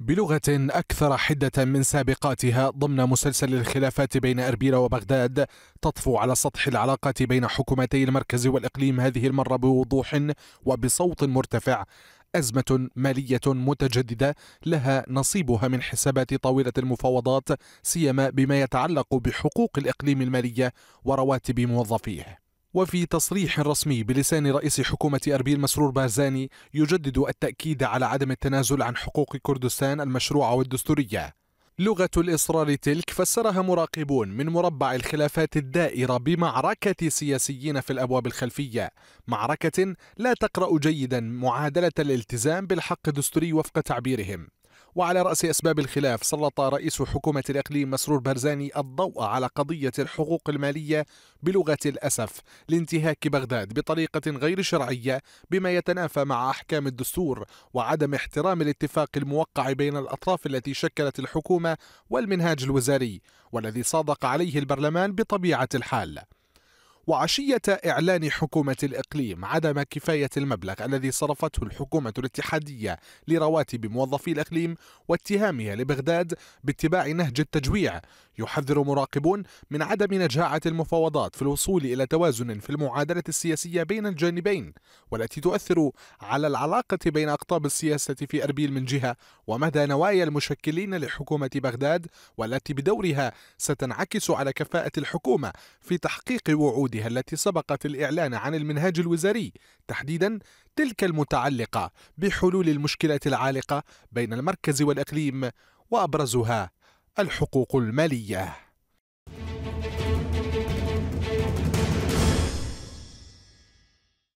بلغة أكثر حدة من سابقاتها ضمن مسلسل الخلافات بين أربيل وبغداد تطفو على سطح العلاقة بين حكومتي المركز والإقليم هذه المرة بوضوح وبصوت مرتفع أزمة مالية متجددة لها نصيبها من حسابات طاولة المفاوضات سيما بما يتعلق بحقوق الإقليم المالية ورواتب موظفيه وفي تصريح رسمي بلسان رئيس حكومة أربيل مسرور بارزاني يجدد التأكيد على عدم التنازل عن حقوق كردستان المشروعة والدستورية لغة الإصرار تلك فسرها مراقبون من مربع الخلافات الدائرة بمعركة سياسيين في الأبواب الخلفية معركة لا تقرأ جيدا معادلة الالتزام بالحق الدستوري وفق تعبيرهم وعلى رأس أسباب الخلاف سلط رئيس حكومة الإقليم مسرور برزاني الضوء على قضية الحقوق المالية بلغة الأسف لانتهاك بغداد بطريقة غير شرعية بما يتنافى مع أحكام الدستور وعدم احترام الاتفاق الموقع بين الأطراف التي شكلت الحكومة والمنهاج الوزاري والذي صادق عليه البرلمان بطبيعة الحال وعشية إعلان حكومة الإقليم عدم كفاية المبلغ الذي صرفته الحكومة الاتحادية لرواتب موظفي الإقليم واتهامها لبغداد باتباع نهج التجويع يحذر مراقبون من عدم نجاعة المفاوضات في الوصول إلى توازن في المعادلة السياسية بين الجانبين والتي تؤثر على العلاقة بين أقطاب السياسة في أربيل من جهة ومدى نوايا المشكلين لحكومة بغداد والتي بدورها ستنعكس على كفاءة الحكومة في تحقيق وعودها التي سبقت الإعلان عن المنهاج الوزاري تحديدا تلك المتعلقة بحلول المشكلة العالقة بين المركز والإقليم وأبرزها الحقوق الماليه